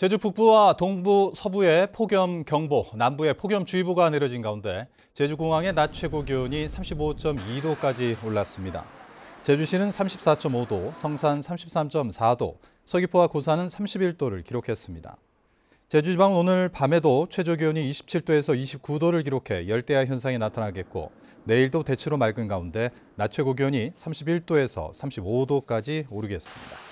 제주 북부와 동부, 서부에 폭염 경보, 남부에 폭염주의보가 내려진 가운데 제주공항의 낮 최고 기온이 35.2도까지 올랐습니다. 제주시는 34.5도, 성산 33.4도, 서귀포와 고산은 31도를 기록했습니다. 제주지방은 오늘 밤에도 최저 기온이 27도에서 29도를 기록해 열대야 현상이 나타나겠고 내일도 대체로 맑은 가운데 낮 최고 기온이 31도에서 35도까지 오르겠습니다.